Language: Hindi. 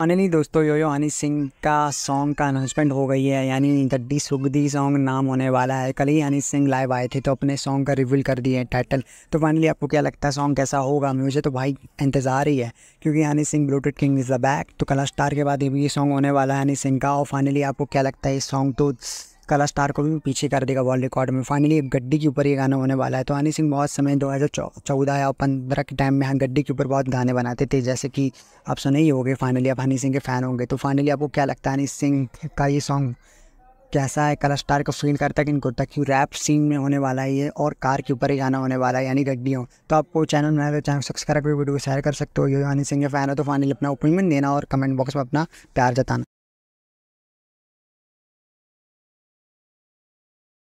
फाइनली दोस्तों यो यो हनी सिंह का सॉन्ग का अनाउंसमेंट हो गई है यानी गड्डी सुगदी सॉन्ग नाम होने वाला है कल ही हनी सिंह लाइव आए थे तो अपने सॉन्ग का रिवील कर दिए टाइटल तो फाइनली आपको क्या लगता है सॉन्ग कैसा होगा मुझे तो भाई इंतज़ार ही है क्योंकि हनी सिंह ब्लूटेड किंग इज़ द बैक तो कला स्टार के बाद ये भी ये सॉन्ग होने वाला है हनी सिंह का और फाइनली आपको क्या लगता है ये सॉन्ग तो कला स्टार को भी पीछे कर देगा वर्ल्ड रिकॉर्ड में फाइनली गड्डी के ऊपर ये गाना होने वाला है तो हनी सिंह बहुत समय दो हज़ार चौदह या पंद्रह के टाइम में हम गड्डी के ऊपर बहुत गाने बनाते थे जैसे कि आप सुने ही हो गए फाइनली आप हनी सिंह के फ़ैन होंगे तो फाइनली आपको क्या लगता है हनी सिंह का ये सॉन्ग कैसा है कला स्टार को फील करता है कि इनको तक रैप सीन में होने वाला है ये और कार के ऊपर ही गाना होने वाला है यानी गड्डियों तो आपको चैनल में चैनल सब्सक्राइब तो वीडियो शेयर कर सकते हो यो हनी सिंह के फैन हो तो फाइनली अपना ओपिनियन देना और कमेंट बॉक्स में अपना प्यार जताना